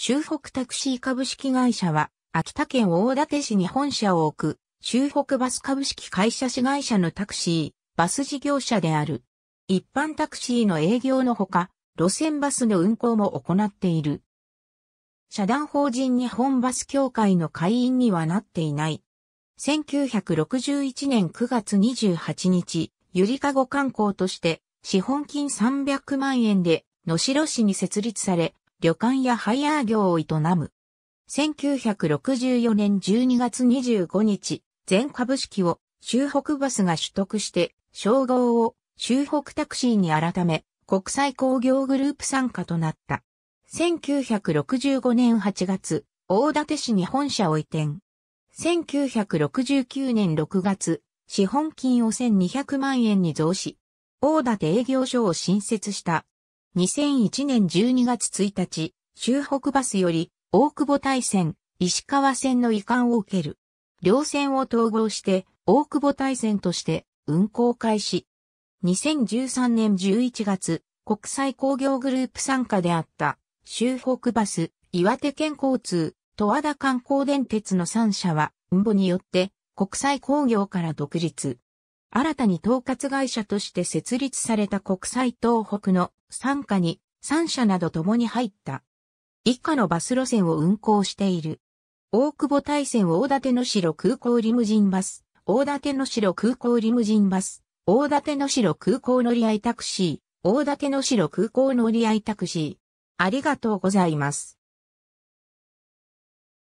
州北タクシー株式会社は、秋田県大館市に本社を置く、州北バス株式会社市会社のタクシー、バス事業者である。一般タクシーの営業のほか、路線バスの運行も行っている。社団法人日本バス協会の会員にはなっていない。1961年9月28日、ゆりかご観光として、資本金300万円で、野城市に設立され、旅館やハイヤー業を営む。1964年12月25日、全株式を州北バスが取得して、称号を州北タクシーに改め、国際工業グループ参加となった。1965年8月、大館市に本社を移転。1969年6月、資本金を1200万円に増し、大館営業所を新設した2001年12月1日、州北バスより、大久保大戦、石川線の移管を受ける。両線を統合して、大久保大戦として運行開始。2013年11月、国際工業グループ傘下であった、州北バス、岩手県交通、十和田観光電鉄の3社は、運母によって、国際工業から独立。新たに統括会社として設立された国際東北の参加に3社など共に入った。以下のバス路線を運行している。大久保大戦大館の城空港リムジンバス、大館の城空港リムジンバス、大館の城空港乗り合いタクシー、大館の城空港乗り合いタクシー。ありがとうございます。